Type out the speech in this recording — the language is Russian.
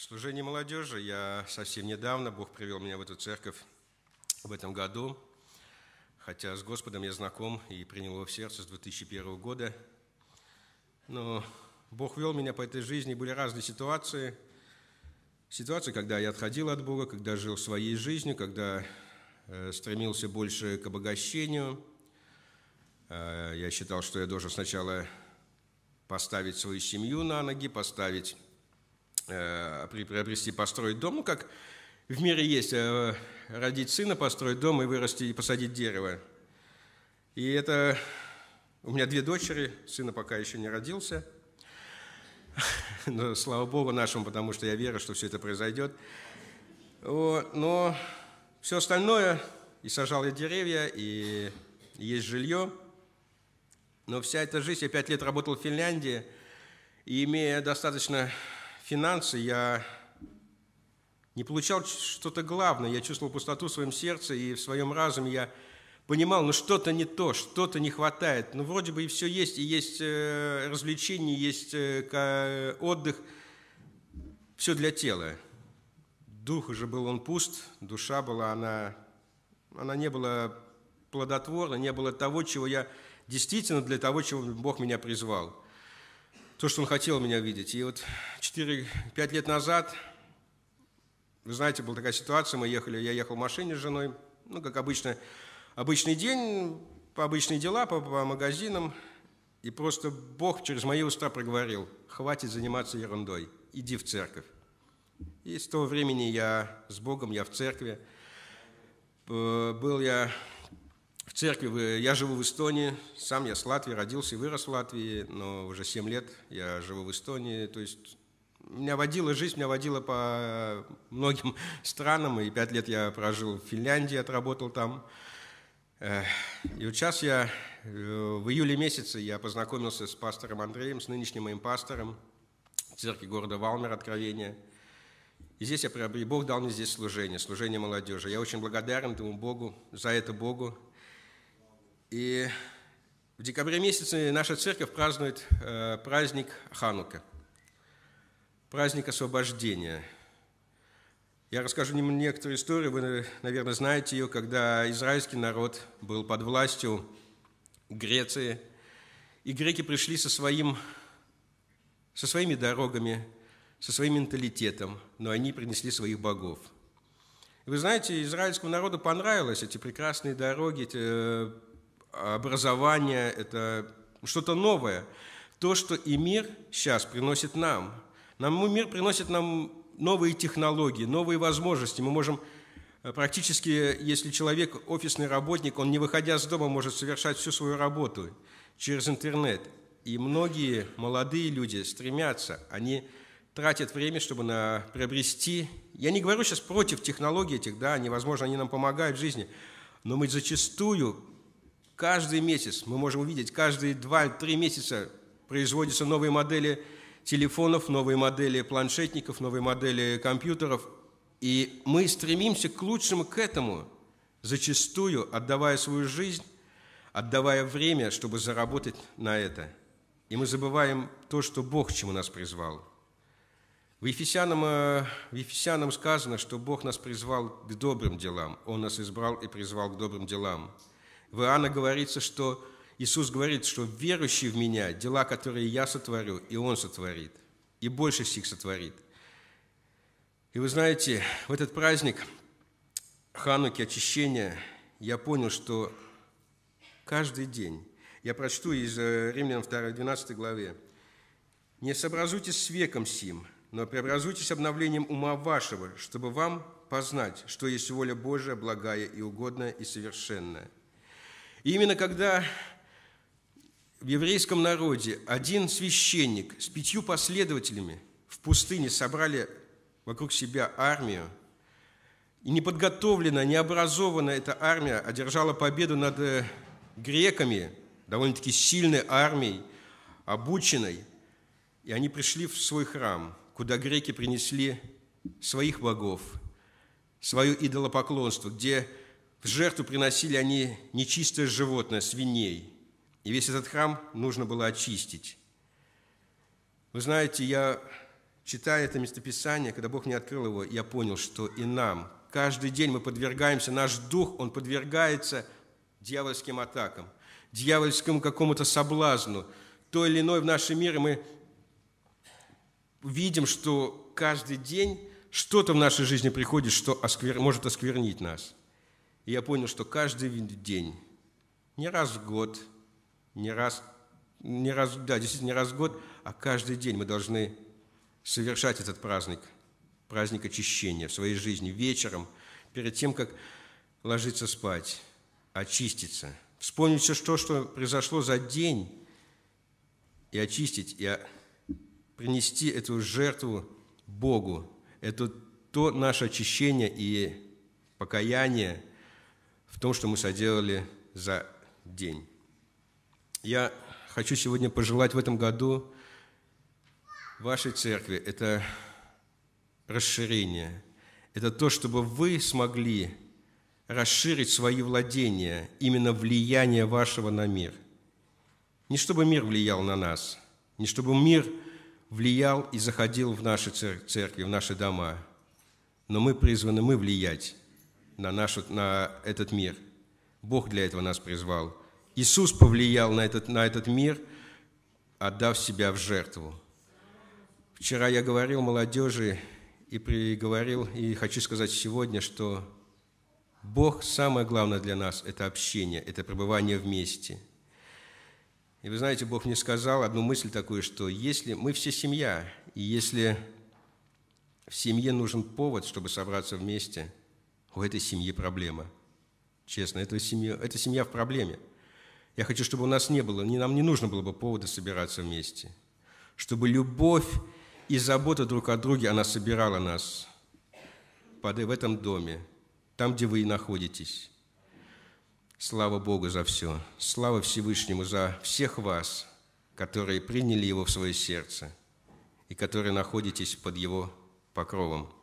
Служение молодежи. Я совсем недавно, Бог привел меня в эту церковь в этом году, хотя с Господом я знаком и принял его в сердце с 2001 года. Но Бог вел меня по этой жизни, были разные ситуации. Ситуации, когда я отходил от Бога, когда жил своей жизнью, когда э, стремился больше к обогащению. Э, я считал, что я должен сначала поставить свою семью на ноги, поставить Э, приобрести, построить дом. Ну, как в мире есть, э, родить сына, построить дом и вырасти, и посадить дерево. И это... У меня две дочери, сына пока еще не родился. Но слава Богу нашему, потому что я верю, что все это произойдет. Но все остальное, и сажал я деревья, и есть жилье. Но вся эта жизнь, я пять лет работал в Финляндии, и имея достаточно финансы, я не получал что-то главное, я чувствовал пустоту в своем сердце и в своем разуме я понимал, ну что-то не то, что-то не хватает. Ну вроде бы и все есть, и есть э, развлечения, есть э, отдых, все для тела. Дух уже был он пуст, душа была, она, она не была плодотворна, не было того, чего я действительно для того, чего Бог меня призвал – то, что Он хотел меня видеть. И вот 4-5 лет назад, вы знаете, была такая ситуация, мы ехали, я ехал в машине с женой, ну, как обычно, обычный день, по обычные дела, по, по магазинам, и просто Бог через мои уста проговорил, хватит заниматься ерундой, иди в церковь. И с того времени я с Богом, я в церкви. Э, был я в церкви. Я живу в Эстонии, сам я с Латвии, родился и вырос в Латвии, но уже 7 лет я живу в Эстонии. То есть меня водила жизнь, меня водила по многим странам, и пять лет я прожил в Финляндии, отработал там. И вот сейчас я, э, в июле месяце я познакомился с пастором Андреем, с нынешним моим пастором церкви города Валмер Откровения. И здесь я приобрел, Бог дал мне здесь служение, служение молодежи. Я очень благодарен этому Богу, за это Богу, и в декабре месяце наша церковь празднует э, праздник Ханука, праздник освобождения. Я расскажу некоторую историю, вы, наверное, знаете ее, когда израильский народ был под властью Греции, и греки пришли со, своим, со своими дорогами, со своим менталитетом, но они принесли своих богов. И вы знаете, израильскому народу понравились эти прекрасные дороги, эти э, образование, это что-то новое. То, что и мир сейчас приносит нам. Нам мир приносит нам новые технологии, новые возможности. Мы можем э, практически, если человек офисный работник, он не выходя из дома может совершать всю свою работу через интернет. И многие молодые люди стремятся, они тратят время, чтобы на, приобрести. Я не говорю сейчас против технологий этих, да, они, возможно, они нам помогают в жизни, но мы зачастую Каждый месяц, мы можем увидеть, каждые 2-3 месяца производятся новые модели телефонов, новые модели планшетников, новые модели компьютеров. И мы стремимся к лучшему, к этому, зачастую отдавая свою жизнь, отдавая время, чтобы заработать на это. И мы забываем то, что Бог чему нас призвал. В Ефесянам, э, в Ефесянам сказано, что Бог нас призвал к добрым делам. Он нас избрал и призвал к добрым делам – в Иоанна говорится, что Иисус говорит, что верующий в Меня, дела, которые я сотворю, и Он сотворит, и больше сих сотворит. И вы знаете, в этот праздник Хануки очищения я понял, что каждый день, я прочту из Римлян 2, 12 главе, «Не сообразуйтесь с веком сим, но преобразуйтесь обновлением ума вашего, чтобы вам познать, что есть воля Божия, благая и угодная и совершенная». И именно когда в еврейском народе один священник с пятью последователями в пустыне собрали вокруг себя армию, и неподготовленная, необразованная эта армия одержала победу над э, греками, довольно-таки сильной армией, обученной, и они пришли в свой храм, куда греки принесли своих богов, свое идолопоклонство, где в жертву приносили они нечистое животное, свиней. И весь этот храм нужно было очистить. Вы знаете, я, читая это местописание, когда Бог не открыл его, я понял, что и нам, каждый день мы подвергаемся, наш дух, он подвергается дьявольским атакам, дьявольскому какому-то соблазну. То или иное в нашем мире мы видим, что каждый день что-то в нашей жизни приходит, что осквер... может осквернить нас – и я понял, что каждый день, не раз в год, не раз, не раз, да, действительно, не раз в год, а каждый день мы должны совершать этот праздник, праздник очищения в своей жизни, вечером, перед тем, как ложиться спать, очиститься, вспомнить все то, что произошло за день, и очистить, и а, принести эту жертву Богу. Это то наше очищение и покаяние, в том, что мы соделали за день. Я хочу сегодня пожелать в этом году вашей церкви – это расширение, это то, чтобы вы смогли расширить свои владения, именно влияние вашего на мир. Не чтобы мир влиял на нас, не чтобы мир влиял и заходил в наши церкви, в наши дома, но мы призваны мы влиять на, нашу, на этот мир. Бог для этого нас призвал. Иисус повлиял на этот, на этот мир, отдав себя в жертву. Вчера я говорил молодежи и приговорил, и хочу сказать сегодня, что Бог, самое главное для нас – это общение, это пребывание вместе. И вы знаете, Бог мне сказал одну мысль такую, что если мы все семья, и если в семье нужен повод, чтобы собраться вместе – у этой семьи проблема. Честно, эта семья, эта семья в проблеме. Я хочу, чтобы у нас не было, нам не нужно было бы повода собираться вместе. Чтобы любовь и забота друг о друге, она собирала нас под, в этом доме, там, где вы и находитесь. Слава Богу за все. Слава Всевышнему за всех вас, которые приняли Его в свое сердце и которые находитесь под Его покровом.